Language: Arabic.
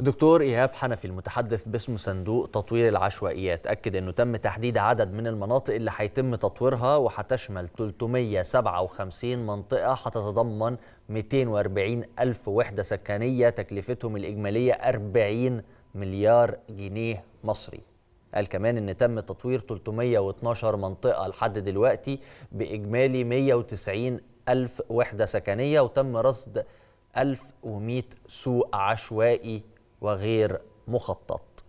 دكتور إيهاب حنفي المتحدث باسم صندوق تطوير العشوائيات أكد أنه تم تحديد عدد من المناطق اللي هيتم تطويرها وهتشمل 357 منطقة هتتضمن 240 ألف وحدة سكنية تكلفتهم الإجمالية 40 مليار جنيه مصري قال كمان ان تم تطوير 312 منطقه لحد دلوقتي باجمالي 190 الف وحده سكنيه وتم رصد 1100 سوق عشوائي وغير مخطط